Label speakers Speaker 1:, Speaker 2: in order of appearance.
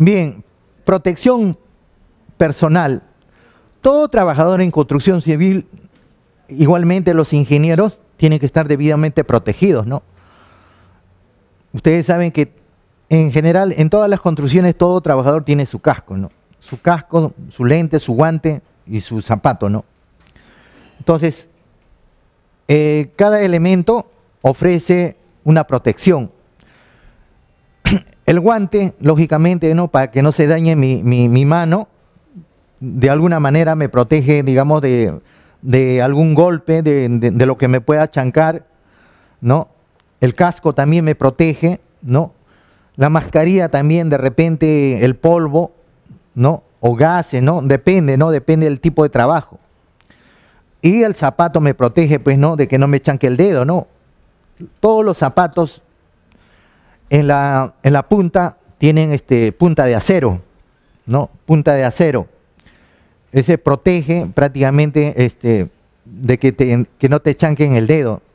Speaker 1: Bien, protección personal. Todo trabajador en construcción civil, igualmente los ingenieros, tienen que estar debidamente protegidos, ¿no? Ustedes saben que en general, en todas las construcciones, todo trabajador tiene su casco, ¿no? Su casco, su lente, su guante y su zapato, ¿no? Entonces, eh, cada elemento ofrece una protección el guante, lógicamente, ¿no? para que no se dañe mi, mano, de alguna manera me protege, digamos, de, algún golpe, de, lo que me pueda chancar, ¿no? El casco también me protege, ¿no? La mascarilla también, de repente, el polvo, ¿no? O gases, ¿no? Depende, ¿no? Depende del tipo de trabajo. Y el zapato me protege, pues, ¿no? De que no me chanque el dedo, ¿no? Todos los zapatos en la, punta tienen este, punta de acero, ¿no? Punta de acero. Ese protege prácticamente este, de que, te, que no te chanquen el dedo.